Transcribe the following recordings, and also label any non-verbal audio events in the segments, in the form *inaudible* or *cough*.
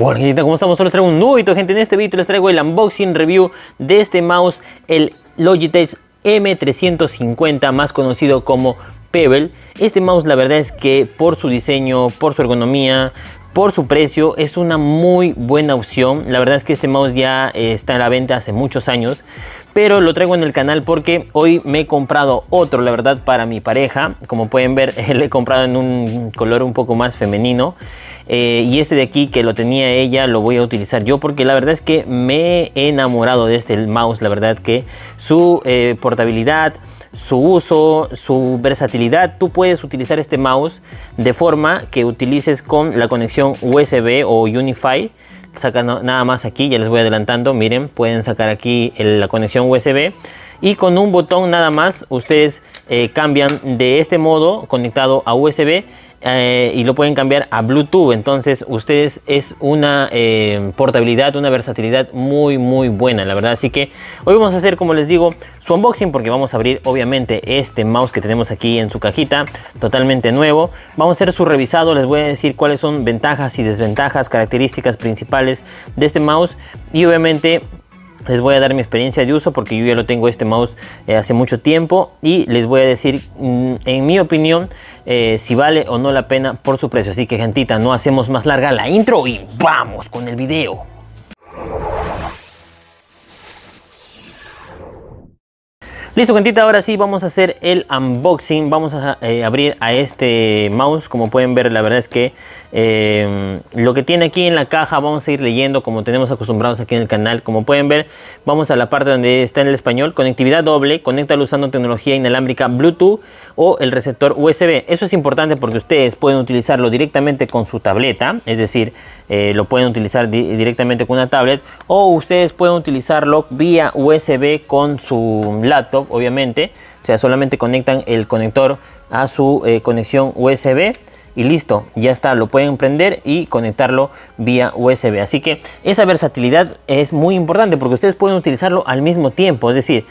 bueno, gente, ¿cómo estamos? Solo les traigo un nuevo video, gente. En este video les traigo el unboxing review de este mouse, el Logitech M350, más conocido como Pebble. Este mouse la verdad es que por su diseño, por su ergonomía, por su precio es una muy buena opción. La verdad es que este mouse ya eh, está en la venta hace muchos años. Pero lo traigo en el canal porque hoy me he comprado otro, la verdad, para mi pareja. Como pueden ver, *laughs* le he comprado en un color un poco más femenino. Eh, y este de aquí que lo tenía ella lo voy a utilizar yo porque la verdad es que me he enamorado de este mouse, la verdad que su eh, portabilidad, su uso, su versatilidad, tú puedes utilizar este mouse de forma que utilices con la conexión USB o Unify, sacan nada más aquí, ya les voy adelantando, miren, pueden sacar aquí la conexión USB y con un botón nada más ustedes eh, cambian de este modo conectado a USB eh, y lo pueden cambiar a Bluetooth. Entonces, ustedes es una eh, portabilidad, una versatilidad muy, muy buena, la verdad. Así que hoy vamos a hacer, como les digo, su unboxing porque vamos a abrir, obviamente, este mouse que tenemos aquí en su cajita, totalmente nuevo. Vamos a hacer su revisado, les voy a decir cuáles son ventajas y desventajas, características principales de este mouse y obviamente les voy a dar mi experiencia de uso porque yo ya lo tengo este mouse eh, hace mucho tiempo y les voy a decir, mm, en mi opinión, eh, si vale o no la pena por su precio. Así que gentita, no hacemos más larga la intro y vamos con el video. Listo gentita, ahora sí vamos a hacer el unboxing, vamos a eh, abrir a este mouse, como pueden ver la verdad es que eh, lo que tiene aquí en la caja vamos a ir leyendo como tenemos acostumbrados aquí en el canal, como pueden ver vamos a la parte donde está en el español, conectividad doble, conéctalo usando tecnología inalámbrica Bluetooth o el receptor USB. Eso es importante porque ustedes pueden utilizarlo directamente con su tableta, es decir, eh, lo pueden utilizar directamente con una tablet o ustedes pueden utilizarlo vía USB con su laptop, obviamente. O sea, solamente conectan el conector a su eh, conexión USB y listo, ya está, lo pueden prender y conectarlo vía USB. Así que esa versatilidad es muy importante porque ustedes pueden utilizarlo al mismo tiempo, es decir,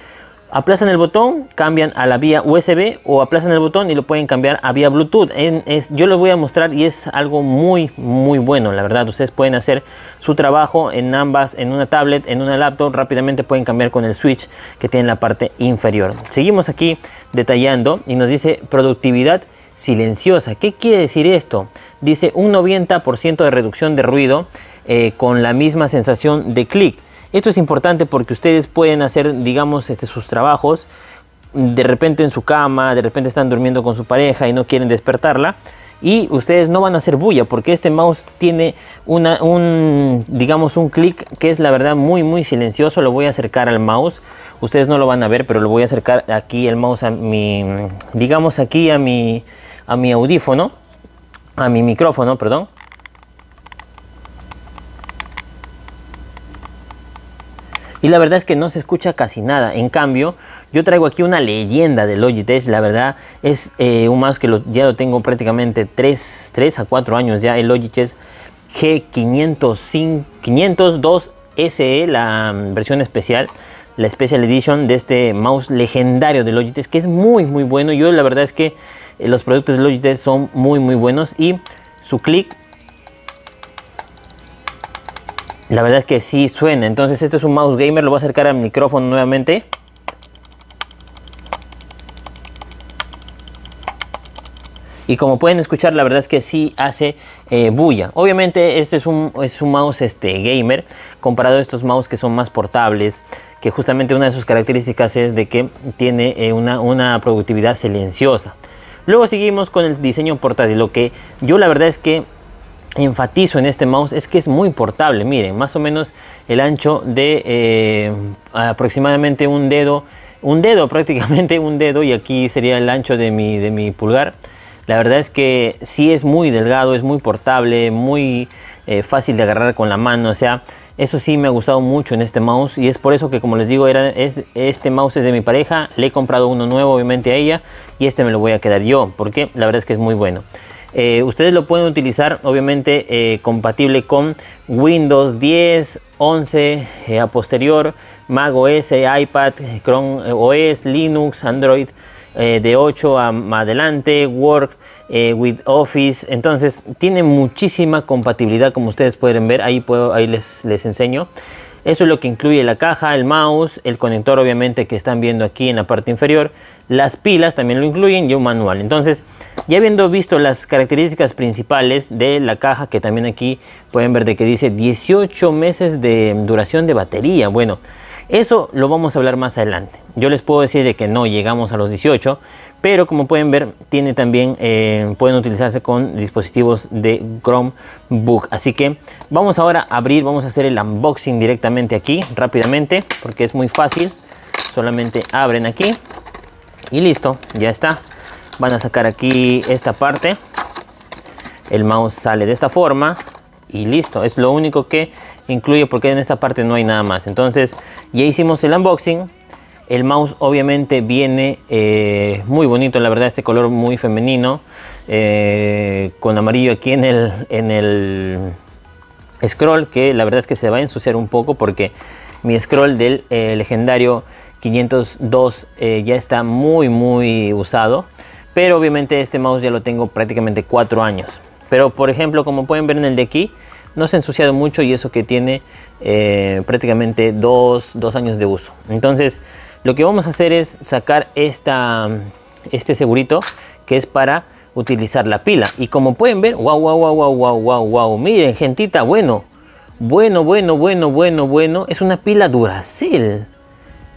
aplazan el botón, cambian a la vía USB o aplazan el botón y lo pueden cambiar a vía Bluetooth. es, yo les voy a mostrar y es algo muy, muy bueno, la verdad. Ustedes pueden hacer su trabajo en ambas, en una tablet, en una laptop. Rápidamente pueden cambiar con el switch que tiene en la parte inferior. Seguimos aquí detallando y nos dice productividad silenciosa. ¿Qué quiere decir esto? Dice un 90% de reducción de ruido eh, con la misma sensación de clic. Esto es importante porque ustedes pueden hacer, digamos, este, sus trabajos de repente en su cama, de repente están durmiendo con su pareja y no quieren despertarla. Y ustedes no van a hacer bulla porque este mouse tiene una, un, digamos, un clic que es la verdad muy, muy silencioso. Lo voy a acercar al mouse. Ustedes no lo van a ver, pero lo voy a acercar aquí el mouse a mi, digamos aquí a mi, a mi audífono, a mi micrófono, perdón. y la verdad es que no se escucha casi nada. En cambio, yo traigo aquí una leyenda de Logitech, la verdad es eh, un mouse que ya lo tengo prácticamente 3, 3 a 4 años ya, el Logitech G502 SE, la mm, versión especial, la Special Edition de este mouse legendario de Logitech, que es muy muy bueno. Yo la verdad es que eh, los productos de Logitech son muy muy buenos y su clic La verdad es que sí suena. Entonces este es un mouse gamer. Lo voy a acercar al micrófono nuevamente. y como pueden escuchar la verdad es que sí hace eh, bulla obviamente este es un, un mouse este, gamer comparado a estos mouse que son más portables que justamente una de sus características es de que tiene eh, una, una productividad silenciosa luego seguimos con el diseño portátil lo que yo la verdad es que enfatizo en este mouse es que es muy portable miren más o menos el ancho de eh, aproximadamente un dedo un dedo *laughs* prácticamente un dedo y aquí sería el ancho de mi de mi pulgar la verdad es que sí es muy delgado es muy portable muy eh, fácil de agarrar con la mano o sea eso sí me ha gustado mucho en este mouse y es por eso que como les digo, era, este mouse es de mi pareja, le he comprado uno nuevo obviamente a ella y este me lo voy a quedar yo porque la verdad es que es muy bueno. Eh, ustedes lo pueden utilizar obviamente eh, compatible con Windows 10, 11 eh, a posterior, Mac OS, iPad, Chrome OS, Linux, Android de 8 a adelante, Work, with Office. Entonces tiene muchísima compatibilidad como ustedes pueden ver, ahí, puedo, ahí les, les enseño. Eso es lo que incluye la caja, el mouse, el conector obviamente que están viendo aquí en la parte inferior. Las pilas también lo incluyen y un manual. Entonces, ya habiendo visto las características principales de la caja, que también aquí pueden ver de que dice 18 meses de duración de batería. Bueno, eso lo vamos a hablar más adelante. Yo les puedo decir de que no llegamos a los 18, pero como pueden ver tiene también eh, pueden utilizarse con dispositivos de Chromebook así que vamos ahora a abrir vamos a hacer el unboxing directamente aquí rápidamente porque es muy fácil solamente abren aquí y listo ya está van a sacar aquí esta parte el mouse sale de esta forma y listo es lo único que incluye porque en esta parte no hay nada más entonces ya hicimos el unboxing el mouse obviamente viene eh, muy bonito, la verdad, este color muy femenino, eh, con amarillo aquí en el, en scroll, que la verdad es que se va a ensuciar un poco porque mi scroll del eh, legendario 502 ya está muy, muy usado. Pero obviamente este mouse ya lo tengo prácticamente cuatro años. Pero por ejemplo, como pueden ver en el de aquí, no se ha ensuciado mucho y eso que tiene prácticamente 2 dos años de uso. Entonces... Lo que vamos a hacer es sacar este segurito que es para utilizar la pila. Y como pueden ver, wow, wow, wow, wow, wow, wow, wow. Miren, gentita, bueno, bueno, bueno, bueno, bueno, bueno. Es una pila Duracell.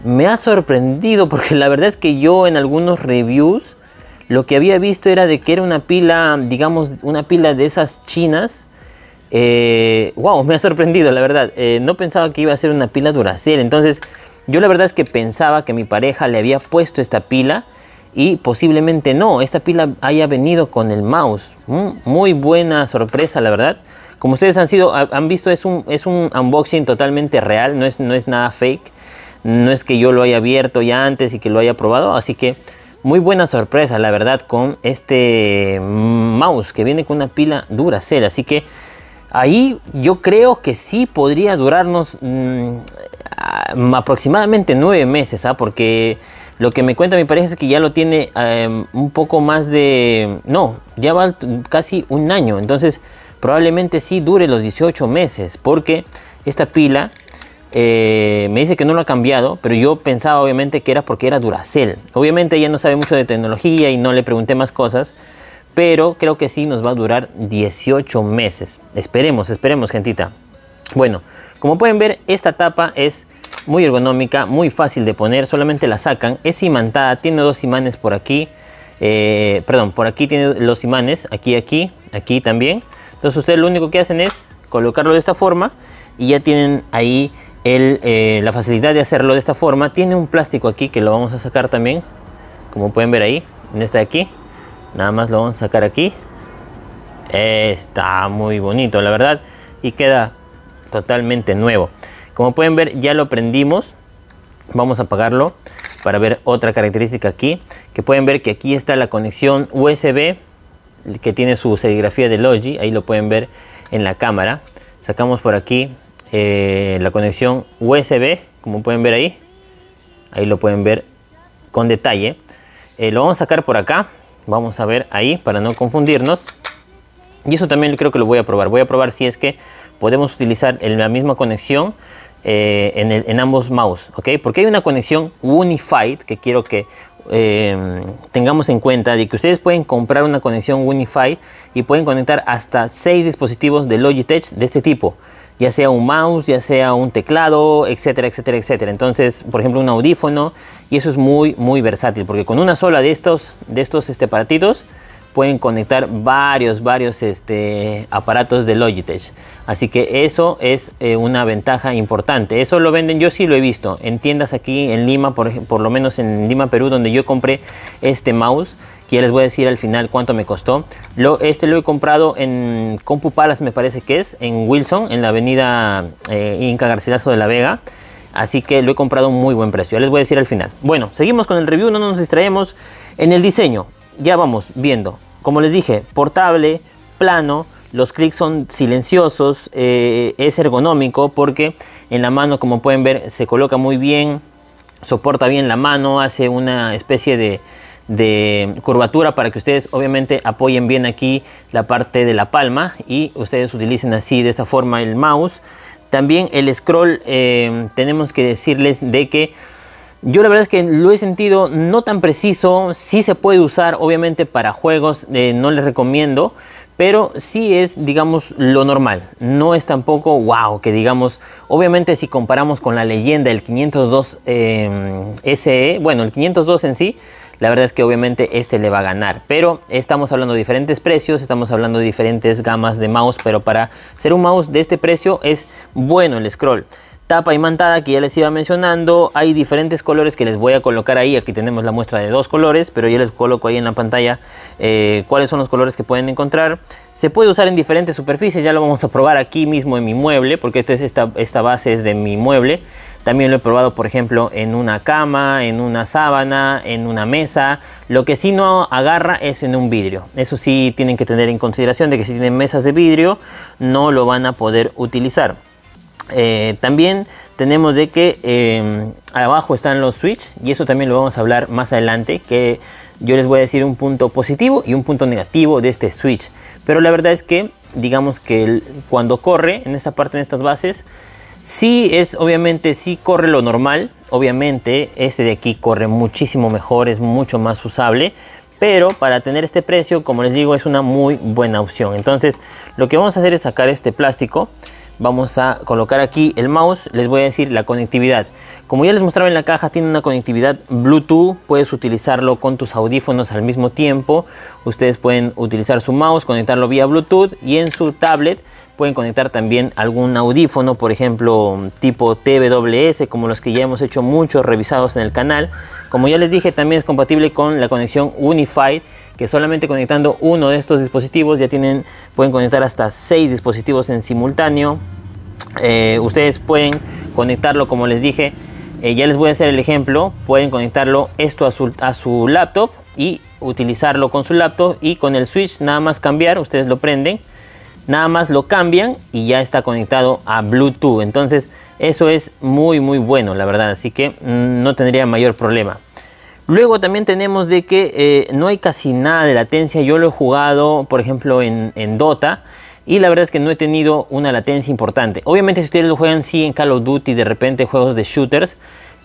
Me ha sorprendido porque la verdad es que yo en algunos reviews lo que había visto era de que era una pila, digamos, una pila de esas chinas. wow, eh, me ha sorprendido, la verdad. Eh, no pensaba que iba a ser una pila Duracell. Entonces, yo la verdad es que pensaba que mi pareja le había puesto esta pila y posiblemente no, esta pila haya venido con el mouse. Mm, muy buena sorpresa, la verdad. Como ustedes han sido, han visto, es un, es un unboxing totalmente real, no es, no es nada fake. No es que yo lo haya abierto ya antes y que lo haya probado, así que muy buena sorpresa, la verdad, con este mm, mouse que viene con una pila Duracell. Así que ahí yo creo que sí podría durarnos mm, Ah, aproximadamente nueve meses, ¿ah? porque lo que me cuenta mi pareja es que ya lo tiene em, un poco más de... No, ya va casi un año, entonces probablemente sí dure los 18 meses, porque esta pila eh, me dice que no lo ha cambiado, pero yo pensaba obviamente que era porque era Duracell. Obviamente ella no sabe mucho de tecnología y no le pregunté más cosas, pero creo que sí nos va a durar 18 meses. Esperemos, esperemos, gentita. Bueno, como pueden ver, esta tapa es muy ergonómica, muy fácil de poner, solamente la sacan. Es imantada, tiene dos imanes por aquí. Eh, perdón, por aquí tiene los imanes, aquí, aquí, aquí también. Entonces ustedes lo único que hacen es colocarlo de esta forma y ya tienen ahí eh, la facilidad de hacerlo de esta forma. Tiene un plástico aquí que lo vamos a sacar también, como pueden ver ahí, en esta de aquí. Nada más lo vamos a sacar aquí. Está muy bonito, la verdad. Y queda totalmente nuevo. Como pueden ver, ya lo prendimos. Vamos a apagarlo para ver otra característica aquí. Que pueden ver que aquí está la conexión USB que tiene su serigrafía de Logi. Ahí lo pueden ver en la cámara. Sacamos por aquí eh, la conexión USB, como pueden ver ahí. Ahí lo pueden ver con detalle. Eh, lo vamos a sacar por acá. Vamos a ver ahí para no confundirnos. Y eso también creo que lo voy a probar. Voy a probar si es que podemos utilizar la misma conexión eh, en, ambos mouse, ¿ok? Porque hay una conexión Unified que quiero que eh, tengamos en cuenta de que ustedes pueden comprar una conexión Unified y pueden conectar hasta seis dispositivos de Logitech de este tipo ya sea un mouse, ya sea un teclado, etcétera, etcétera, etcétera. Entonces, por ejemplo, un audífono y eso es muy, muy versátil porque con una sola de estos, de estos este, aparatitos pueden conectar varios, varios este, aparatos de Logitech. Así que eso es eh, una ventaja importante. Eso lo venden, yo sí lo he visto en tiendas aquí en Lima, por, lo menos en Lima, Perú, donde yo compré este mouse que ya les voy a decir al final cuánto me costó. Lo, este lo he comprado en Compupalas me parece que es, en Wilson, en la avenida eh, Inca Garcilaso de la Vega. Así que lo he comprado a muy buen precio, ya les voy a decir al final. Bueno, seguimos con el review, no nos distraemos. En el diseño, ya vamos viendo. Como les dije, portable, plano, los clics son silenciosos, eh, es ergonómico porque en la mano, como pueden ver, se coloca muy bien, soporta bien la mano, hace una especie de, curvatura para que ustedes obviamente apoyen bien aquí la parte de la palma y ustedes utilicen así de esta forma el mouse. También el scroll, eh, tenemos que decirles de que yo la verdad es que lo he sentido no tan preciso, sí se puede usar obviamente para juegos, eh, no les recomiendo, pero sí es, digamos, lo normal. No es tampoco wow, que digamos, obviamente si comparamos con la leyenda, el 502 eh, SE, bueno, el 502 en sí, la verdad es que obviamente este le va a ganar. Pero estamos hablando de diferentes precios, estamos hablando de diferentes gamas de mouse, pero para ser un mouse de este precio es bueno el scroll tapa imantada que ya les iba mencionando. Hay diferentes colores que les voy a colocar ahí. Aquí tenemos la muestra de dos colores, pero ya les coloco ahí en la pantalla eh, cuáles son los colores que pueden encontrar. Se puede usar en diferentes superficies, ya lo vamos a probar aquí mismo en mi mueble, porque este es esta, esta base es de mi mueble. También lo he probado, por ejemplo, en una cama, en una sábana, en una mesa. Lo que sí no agarra es en un vidrio. Eso sí tienen que tener en consideración de que si tienen mesas de vidrio no lo van a poder utilizar. Eh, también tenemos de que em, abajo están los switch y eso también lo vamos a hablar más adelante que yo les voy a decir un punto positivo y un punto negativo de este switch pero la verdad es que digamos que cuando corre en esta parte en estas bases Si es obviamente si corre lo normal obviamente este de aquí corre muchísimo mejor es mucho más usable pero para tener este precio como les digo es una muy buena opción entonces lo que vamos a hacer es sacar este plástico vamos a colocar aquí el mouse, les voy a decir la conectividad. Como ya les mostraba en la caja, tiene una conectividad Bluetooth, puedes utilizarlo con tus audífonos al mismo tiempo. Ustedes pueden utilizar su mouse, conectarlo vía Bluetooth y en su tablet pueden conectar también algún audífono, por ejemplo, tipo TWS, como los que ya hemos hecho muchos revisados en el canal. Como ya les dije, también es compatible con la conexión Unified, que solamente conectando uno de estos dispositivos ya tienen, pueden conectar hasta seis dispositivos en simultáneo. Eh, ustedes pueden conectarlo como les dije eh, ya les voy a hacer el ejemplo pueden conectarlo esto a su, laptop y utilizarlo con su laptop y con el switch nada más cambiar ustedes lo prenden nada más lo cambian y ya está conectado a bluetooth entonces eso es muy muy bueno la verdad así que mm, no tendría mayor problema Luego también tenemos de que eh, no hay casi nada de latencia. Yo lo he jugado, por ejemplo, en Dota y la verdad es que no he tenido una latencia importante. Obviamente si ustedes lo juegan sí en Call of Duty, de repente juegos de shooters,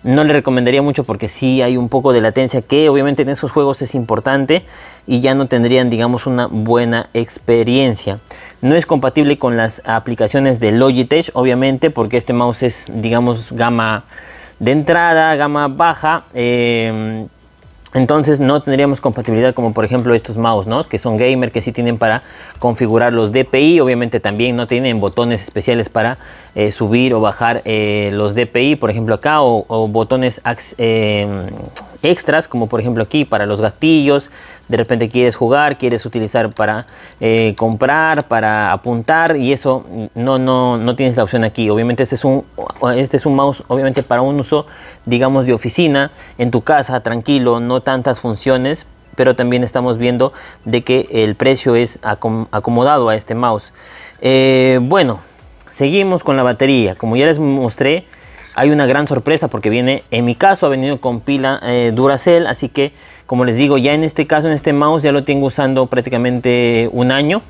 no le recomendaría mucho porque sí hay un poco de latencia que obviamente en esos juegos es importante y ya no tendrían digamos una buena experiencia. No es compatible con las aplicaciones de Logitech obviamente porque este mouse es digamos gama de entrada, gama baja. Eh, entonces no tendríamos compatibilidad como por ejemplo estos mouse, ¿no? Que son gamer, que sí tienen para configurar los DPI. Obviamente también no tienen botones especiales para eh, subir o bajar eh, los DPI, por ejemplo acá, o, botones eh, extras, como por ejemplo aquí para los gatillos, de repente quieres jugar, quieres utilizar para eh, comprar, para apuntar y eso no, no, no tienes la opción aquí. Obviamente este es, un, este es un mouse obviamente para un uso digamos de oficina, en tu casa, tranquilo, no tantas funciones, pero también estamos viendo de que el precio es acomodado a este mouse. Eh, bueno, seguimos con la batería, como ya les mostré, hay una gran sorpresa porque viene, en mi caso ha venido con pila eh, Duracell, así que como les digo, ya en este caso, en este mouse ya lo tengo usando prácticamente un año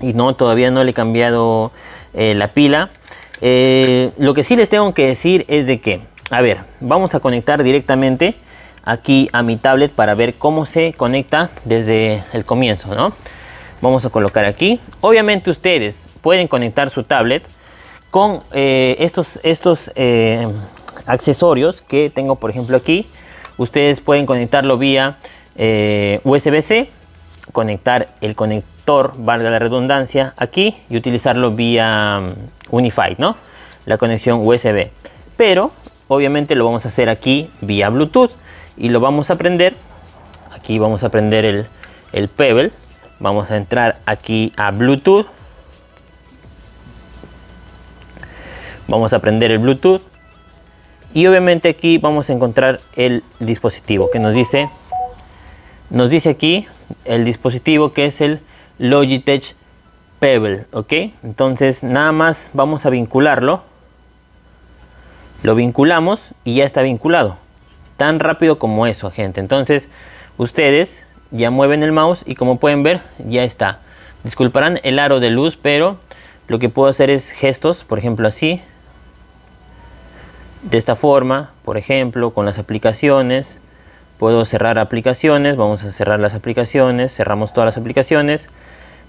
y no, todavía no le he cambiado eh, la pila. Eh, lo que sí les tengo que decir es de que, a ver, vamos a conectar directamente aquí a mi tablet para ver cómo se conecta desde el comienzo, ¿no? Vamos a colocar aquí. Obviamente ustedes pueden conectar su tablet con eh, estos, estos eh, accesorios que tengo por ejemplo aquí. Ustedes pueden conectarlo vía eh, USB-C, conectar el conector, valga la redundancia, aquí y utilizarlo vía mm, unify ¿no? La conexión USB. Pero obviamente lo vamos a hacer aquí vía Bluetooth y lo vamos a prender. Aquí vamos a prender el, el Pebble. Vamos a entrar aquí a Bluetooth Vamos a prender el Bluetooth y obviamente aquí vamos a encontrar el dispositivo que nos dice nos dice aquí el dispositivo que es el Logitech Pebble, ¿ok? Entonces nada más vamos a vincularlo. Lo vinculamos y ya está vinculado. Tan rápido como eso, gente. Entonces ustedes ya mueven el mouse y como pueden ver ya está. Disculparán el aro de luz, pero lo que puedo hacer es gestos, por ejemplo así, de esta forma, por ejemplo, con las aplicaciones, puedo cerrar aplicaciones, vamos a cerrar las aplicaciones, cerramos todas las aplicaciones.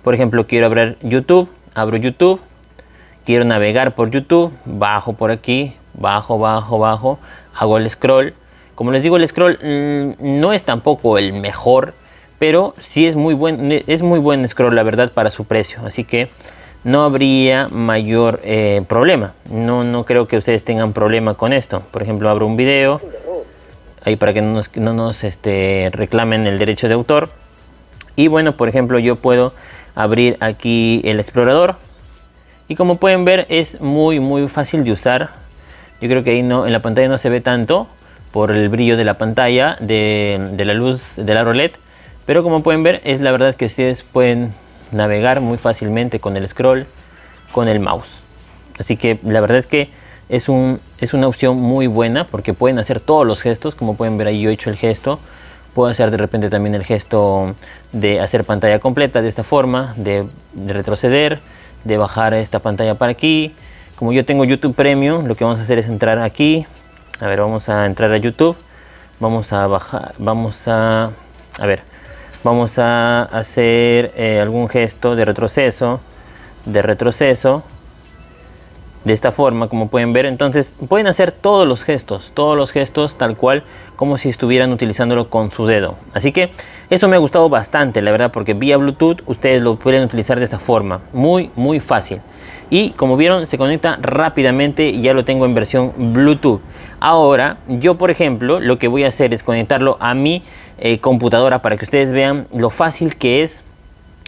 Por ejemplo, quiero abrir YouTube, abro YouTube, quiero navegar por YouTube, bajo por aquí, bajo, bajo, bajo, hago el scroll. Como les digo, el scroll mm, no es tampoco el mejor, pero sí es muy buen, es muy buen scroll, la verdad, para su precio. Así que no habría mayor eh, problema. No, no creo que ustedes tengan problema con esto. Por ejemplo, abro un video. Ahí para que no nos, no este, reclamen el derecho de autor. Y bueno, por ejemplo, yo puedo abrir aquí el explorador. Y como pueden ver, es muy, muy fácil de usar. Yo creo que ahí no, en la pantalla no se ve tanto por el brillo de la pantalla, de, de la luz de la roulette. Pero como pueden ver, es la verdad que ustedes pueden navegar muy fácilmente con el scroll, con el mouse. Así que la verdad es que es, un, es una opción muy buena porque pueden hacer todos los gestos, como pueden ver ahí yo he hecho el gesto. Puedo hacer de repente también el gesto de hacer pantalla completa de esta forma, de, de retroceder, de bajar esta pantalla para aquí. Como yo tengo YouTube Premium, lo que vamos a hacer es entrar aquí. A ver, vamos a entrar a YouTube. Vamos a bajar, vamos a... A ver, vamos a hacer eh, algún gesto de retroceso, de retroceso, de esta forma como pueden ver entonces pueden hacer todos los gestos todos los gestos tal cual como si estuvieran utilizándolo con su dedo así que eso me ha gustado bastante la verdad porque vía bluetooth ustedes lo pueden utilizar de esta forma muy muy fácil y como vieron se conecta rápidamente ya lo tengo en versión Bluetooth. Ahora yo por ejemplo lo que voy a hacer es conectarlo a mi eh, computadora para que ustedes vean lo fácil que es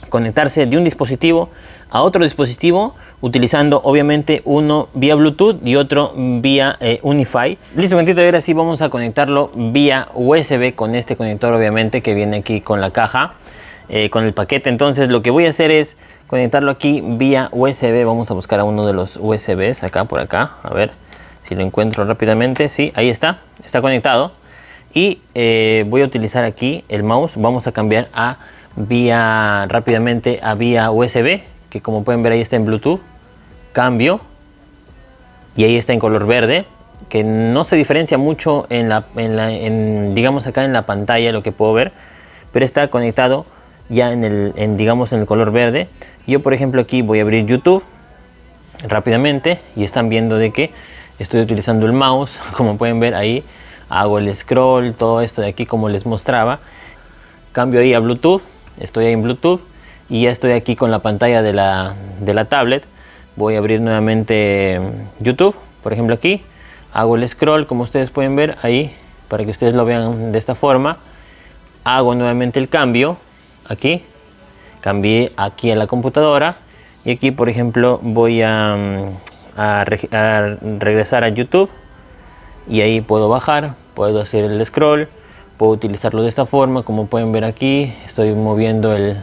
conectarse de un dispositivo a otro dispositivo utilizando obviamente uno vía Bluetooth y otro vía eh, Unify. Listo, gentito, ahora sí vamos a conectarlo vía USB con este conector obviamente que viene aquí con la caja. Eh, con el paquete. Entonces lo que voy a hacer es conectarlo aquí vía USB. Vamos a buscar a uno de los USBs acá por acá. A ver si lo encuentro rápidamente. Sí, ahí está. Está conectado. Y eh, voy a utilizar aquí el mouse. Vamos a cambiar a vía rápidamente a vía USB. Que como pueden ver ahí está en Bluetooth. Cambio. Y ahí está en color verde que no se diferencia mucho en la, en la en, digamos acá en la pantalla lo que puedo ver pero está conectado ya en el, digamos, en el color verde. Yo, por ejemplo, aquí voy a abrir YouTube rápidamente y están viendo de que estoy utilizando el mouse. *laughs* Como pueden ver ahí, hago el scroll, todo esto de aquí como les mostraba. Cambio ahí a Bluetooth, estoy ahí en Bluetooth y ya estoy aquí con la pantalla de la, de la tablet. Voy a abrir nuevamente mm, YouTube, por ejemplo aquí. Hago el scroll, como ustedes pueden ver ahí, para que ustedes lo vean de esta forma. Hago nuevamente el cambio aquí, cambié aquí a la computadora y aquí por ejemplo voy mm, a, regresar a YouTube y ahí puedo bajar, puedo hacer el scroll, puedo utilizarlo de esta forma, como pueden ver aquí estoy moviendo el,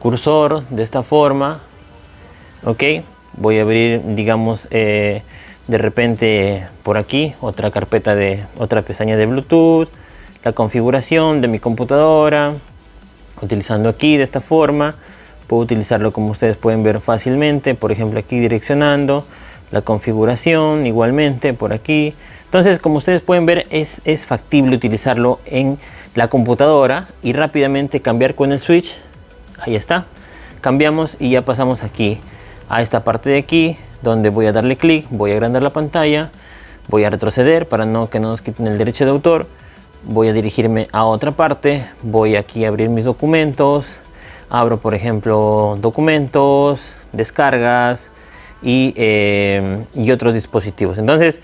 cursor de esta forma, ok, voy a abrir digamos eh, de repente por aquí otra carpeta de otra pestaña de Bluetooth, la configuración de mi computadora, utilizando aquí de esta forma puedo utilizarlo como ustedes pueden ver fácilmente por ejemplo aquí direccionando la configuración igualmente por aquí entonces como ustedes pueden ver es, es factible utilizarlo en la computadora y rápidamente cambiar con el switch ahí está cambiamos y ya pasamos aquí a esta parte de aquí donde voy a darle clic voy a agrandar la pantalla voy a retroceder para no que no nos quiten el derecho de autor voy a dirigirme a otra parte, voy aquí a abrir mis documentos, abro por ejemplo documentos, descargas y, eh, otros dispositivos. Entonces,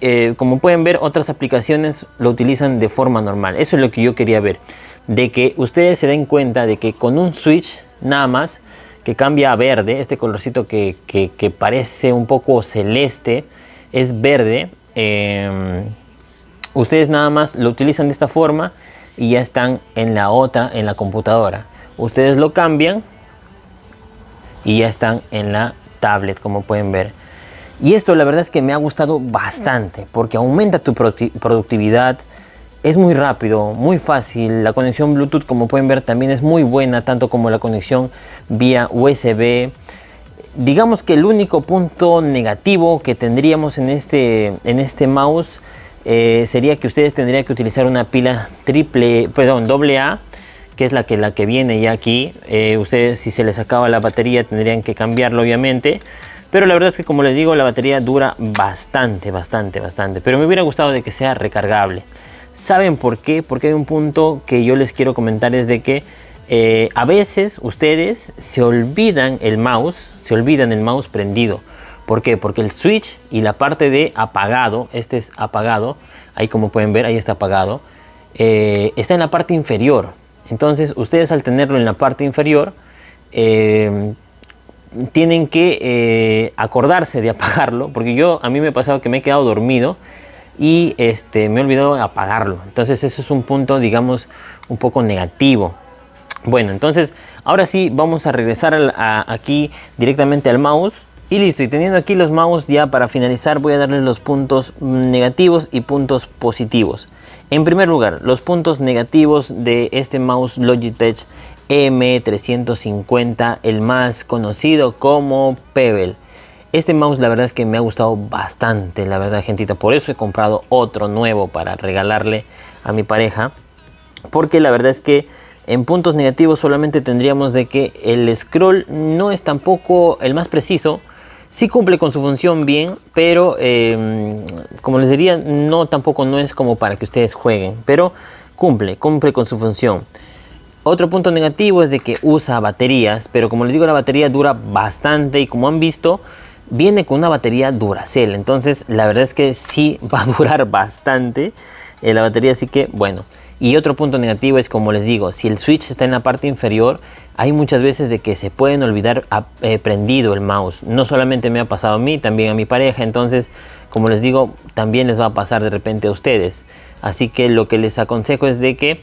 eh, como pueden ver, otras aplicaciones lo utilizan de forma normal. Eso es lo que yo quería ver, de que ustedes se den cuenta de que con un switch nada más que cambia a verde, este colorcito que, parece un poco celeste, es verde. Eh, Ustedes nada más lo utilizan de esta forma y ya están en la otra, en la computadora. Ustedes lo cambian y ya están en la tablet, como pueden ver. Y esto la verdad es que me ha gustado bastante porque aumenta tu productividad. Es muy rápido, muy fácil. La conexión Bluetooth, como pueden ver, también es muy buena, tanto como la conexión vía USB digamos que el único punto negativo que tendríamos en este, en este mouse eh, sería que ustedes tendrían que utilizar una pila triple, perdón, doble A, que es la que, la que viene ya aquí. Eh, ustedes si se les acaba la batería tendrían que cambiarlo obviamente. Pero la verdad es que como les digo, la batería dura bastante, bastante, bastante. Pero me hubiera gustado de que sea recargable. ¿Saben por qué? Porque hay un punto que yo les quiero comentar es de que eh, a veces ustedes se olvidan el mouse, se olvidan el mouse prendido. ¿Por qué? Porque el switch y la parte de apagado, este es apagado, ahí como pueden ver, ahí está apagado, eh, está en la parte inferior. Entonces ustedes al tenerlo en la parte inferior, eh, tienen que eh, acordarse de *laughs* apagarlo, porque yo a mí me ha pasado que me he quedado dormido y este, me he olvidado de apagarlo. Entonces eso es un punto, digamos, un poco negativo. Bueno, entonces ahora sí vamos a regresar aquí directamente al mouse y listo, y teniendo aquí los mouse ya para finalizar voy a darle los puntos negativos y puntos positivos. En primer lugar, los puntos negativos de este mouse Logitech M350, el más conocido como Pebble. Este mouse la verdad es que me ha gustado bastante, la verdad gentita, por eso he comprado otro nuevo para regalarle a mi pareja. Porque la verdad es que en puntos negativos solamente tendríamos de que el scroll no es tampoco el más preciso, sí cumple con su función bien, pero em, como les diría, no tampoco no es como para que ustedes jueguen, pero cumple, cumple con su función. Otro punto negativo es de que usa baterías, pero como les digo, la batería dura bastante y como han visto, viene con una batería Duracell, entonces la verdad es que sí *laughs* va a durar bastante eh, la batería, así que bueno. Y otro punto negativo es como les digo, si el switch está en la parte inferior, hay muchas veces de que se pueden olvidar ah, prendido el mouse. No solamente me ha pasado a mí, también a mi pareja. Entonces, como les digo, también les va a pasar de repente a ustedes. Así que lo que les aconsejo es de que,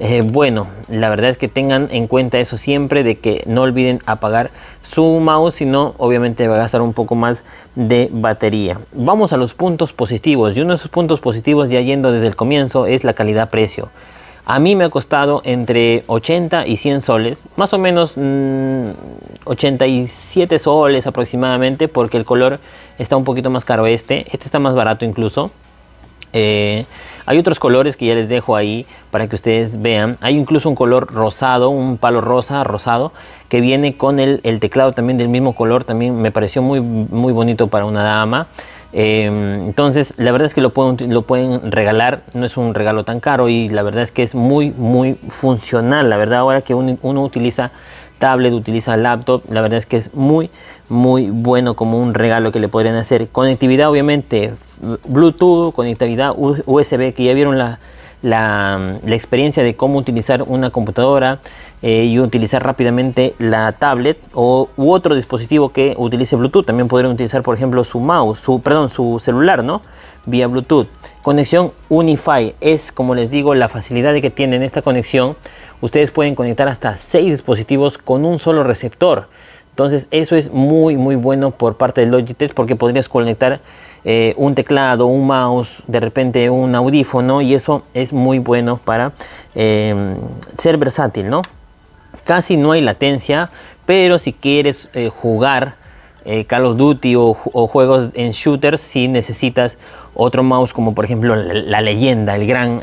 eh, bueno, la verdad es que tengan en cuenta eso siempre, de que no olviden apagar su mouse, sino obviamente va a gastar un poco más de batería. Vamos a los puntos positivos. Y uno de esos puntos positivos, ya yendo desde el comienzo, es la calidad-precio. A mí me ha costado entre 80 y 100 soles, más o menos 87 mm, soles aproximadamente, porque el color está un poquito más caro este. Este está más barato incluso. Eh, hay otros colores que ya les dejo ahí para que ustedes vean. Hay incluso un color rosado, un palo rosa, rosado, que viene con el, el teclado también del mismo color. También me pareció muy, muy bonito para una dama. Em, entonces, la verdad es que lo pueden, lo pueden regalar, no es un regalo tan caro y la verdad es que es muy, muy funcional. La verdad, ahora que uno, utiliza tablet, utiliza laptop, la verdad es que es muy, muy bueno como un regalo que le podrían hacer. Conectividad, obviamente, Bluetooth, conectividad USB, que ya vieron la la, experiencia de cómo utilizar una computadora eh, y utilizar rápidamente la tablet o, u otro dispositivo que utilice Bluetooth. También podrían utilizar, por ejemplo, su mouse, su, perdón, su celular, ¿no? Vía Bluetooth. Conexión Unify es, como les digo, la facilidad de que tienen esta conexión. Ustedes pueden conectar hasta seis dispositivos con un solo receptor. Entonces eso es muy muy bueno por parte de Logitech porque podrías conectar eh, un teclado, un mouse, de repente un audífono y eso es muy bueno para em, ser versátil, ¿no? Casi no hay latencia, pero si quieres eh, jugar eh, Call of Duty o, juegos en shooters, si necesitas otro mouse como por ejemplo la leyenda, el gran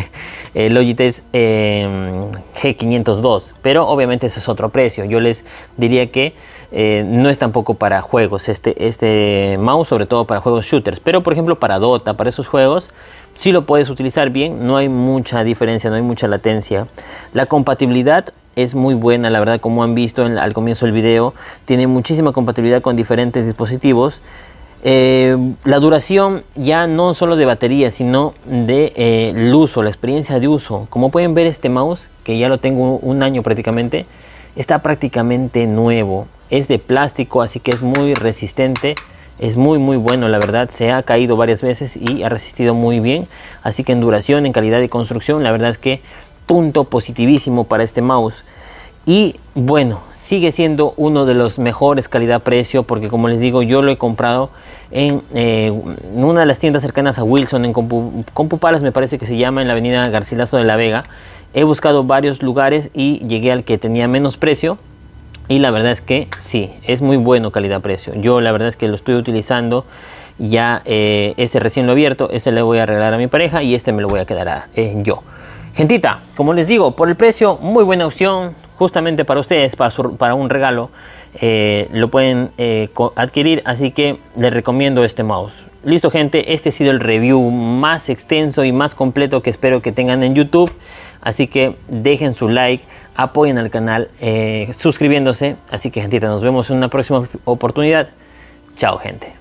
*laughs* eh, Logitech em, G502, pero obviamente ese es otro precio. Yo les diría que eh, no es tampoco para juegos este, este mouse, sobre todo para juegos shooters, pero por ejemplo para Dota, para esos juegos, si lo puedes utilizar bien, no hay mucha diferencia, no hay mucha latencia. La compatibilidad es muy buena, la verdad, como han visto al comienzo del video, tiene muchísima compatibilidad con diferentes dispositivos. Eh, la duración ya no solo de batería, sino de eh, uso, la experiencia de uso. Como pueden ver este mouse, que ya lo tengo un año prácticamente, está prácticamente nuevo. Es de plástico, así que es muy resistente. Es muy muy bueno, la verdad. Se ha caído varias veces y ha resistido muy bien. Así que en duración, en calidad de construcción, la verdad es que punto positivísimo para este mouse. Y bueno, sigue siendo uno de los mejores calidad-precio porque como les digo yo lo he comprado en, eh, una de las tiendas cercanas a Wilson en Compu, me parece que se llama en la avenida Garcilaso de la Vega he buscado varios lugares y llegué al que tenía menos precio y la verdad es que sí, es muy bueno calidad-precio. Yo la verdad es que lo estoy utilizando ya eh, este recién lo he abierto, este le voy a regalar a mi pareja y este me lo voy a quedar a, eh, yo. Gentita, como les digo, por el precio, muy buena opción justamente para ustedes, para, un regalo. Eh, lo pueden eh, adquirir, así que les recomiendo este mouse. Listo gente, este ha sido el review más extenso y más completo que espero que tengan en YouTube. Así que dejen su like, apoyen al canal eh, suscribiéndose. Así que gentita, nos vemos en una próxima oportunidad. Chao gente.